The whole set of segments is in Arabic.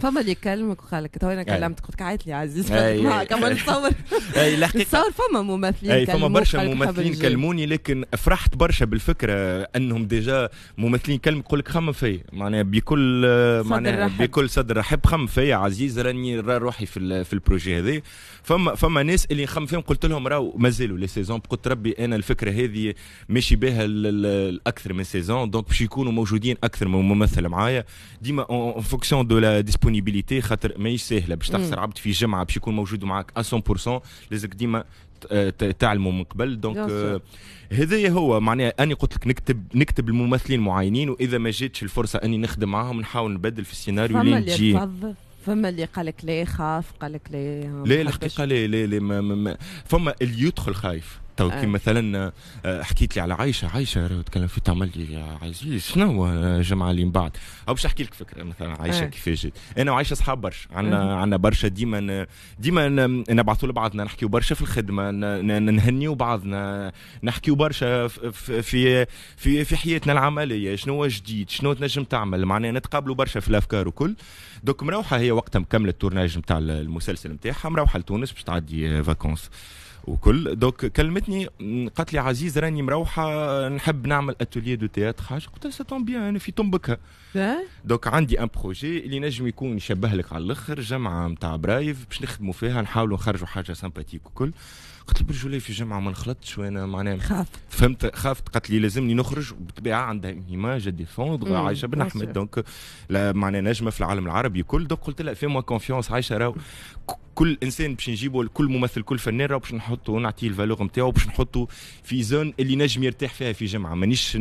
فما يكلمك وخالك تو انا كلمتك قلت عيط لي عزيز كمان نتصور نصور فما ممثلين أي فما برشا ممثلين كلموني لكن فرحت برشا بالفكره انهم ديجا ممثلين كلم يقول لك خمم فيا معناها بكل معناها بكل صدر رحب خمم فيا عزيز راني روحي في في البروجي هذا فما فما ناس اللي نخمم فيهم قلت لهم راهو مازالوا لي سيزون قلت ربي انا الفكره هذه ماشي بها الاكثر من سيزون دونك باش يكونوا موجودين اكثر من ممثل معايا ديما اون فونكسيون دو لا ديسبونيبيليتي خاطر ماهيش ساهله باش تخسر عبد في جمعه باش يكون موجود معاك 100% لازمك ديما تعلموا من قبل دونك هذايا هو معناها اني قلت لك نكتب نكتب الممثلين معينين واذا ما جاتش الفرصه اني نخدم معاهم نحاول نبدل في السيناريو اللي نجي فما اللي قال لك لا خاف لك لا لا الحقيقه لا لا لا فما اللي يدخل خايف تو كي آه. مثلا آه، حكيت لي على عايشه عايشه تكلم في تعمل لي عزيز شنو الجمعه اللي من بعد او باش احكي لك فكره مثلا عايشه آه. كيفاش جات انا وعايشه صحاب برشا عندنا عندنا برشا ديما ديما نبعثوا لبعضنا نحكيوا برشا في الخدمه نهنيوا بعضنا نحكيوا برشا في في في, في حياتنا العمليه شنو جديد شنو تنجم تعمل معناها نتقابلوا برشا في الافكار وكل دوك مروحه هي وقتها مكمله التورناج نتاع المسلسل نتاعها مروحه لتونس باش تعدي فاكونس وكل دوك كلمتني قالت لي عزيز راني مروحه نحب نعمل اتولي دو تياتر حاجه قلت لها ساتون بيان انا في تنبكها دوك عندي ان بروجي اللي نجم يكون يشبه لك على الاخر جمعه نتاع برايف باش نخدموا فيها نحاولوا نخرجوا حاجه سامباتيك وكل قلت البرجولي في جمعه ما نخلطش وانا معناها خافت فهمت خافت قالت لي لازمني نخرج وبالطبيعه عندها ايماج ديفوندغ عايشه بن احمد دونك معناها نجمه في العالم العربي كل دونك قلت لها في موا كونفيونس عايشه راهو كل انسان باش نجيبه كل ممثل كل فنان راه باش نحطه نعطيه الفالور نتاعو باش نحطه في زون اللي نجم يرتاح فيها في جمعه مانيش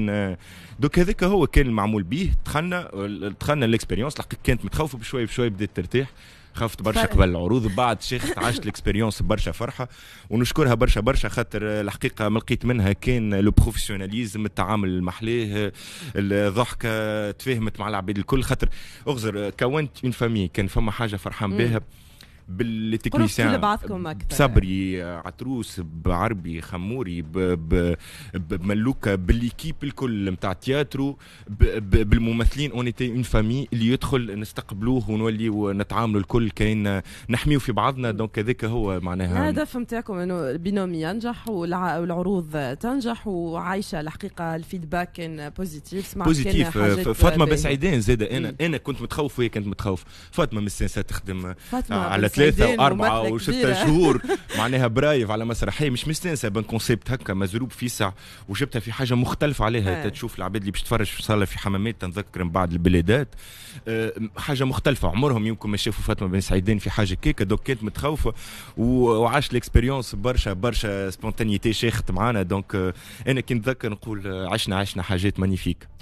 دوك هذاك هو كان المعمول به دخلنا دخلنا الاكسبيريونس كانت متخوفه بشويه بشويه بدات ترتاح خفت برشا قبل العروض بعد شيخت عشت الاكسبيريونس برشا فرحه ونشكرها برشا برشا خاطر الحقيقه ما لقيت منها كان لو بروفيسيوناليزم التعامل المحليه الضحكه تفاهمت مع العباد الكل خاطر اغزر كونت اون فامي كان فما حاجه فرحان بها بالتكنيسيان صبري عتروس بعربي خموري بملوكه بالليكيب الكل نتاع تياترو بالممثلين اون ايتي اون فامي اللي يدخل نستقبلوه ونوليو نتعاملوا الكل كاين نحميو في بعضنا دونك هذاك هو معناها الهدف نتاعكم انه البينوم ينجح والعروض تنجح وعايشه الحقيقه الفيدباك كان بوزيتيف سمعت بوزيتيف فاطمه بسعيدين زاد انا انا كنت متخوف وهي كانت متخوف فاطمه من تخدم على ثلاثة وأربعة وستة شهور معناها برايف على مسرحية مش مستانسة بان كونسيبت هكا مزروب فيسع وجبتها في حاجة مختلفة عليها آه. تشوف العباد اللي باش تتفرج في صالة في حمامات تنذكر من بعد البلادات آه، حاجة مختلفة عمرهم يمكن ما شافوا فاطمة بن سعيدين في حاجة كيكة دوك كانت متخوفة وعاش الاكسبيريونس برشا برشا سبونتانيتي شيخت معانا دونك آه، أنا كي نتذكر نقول عشنا عشنا حاجات مانيفيك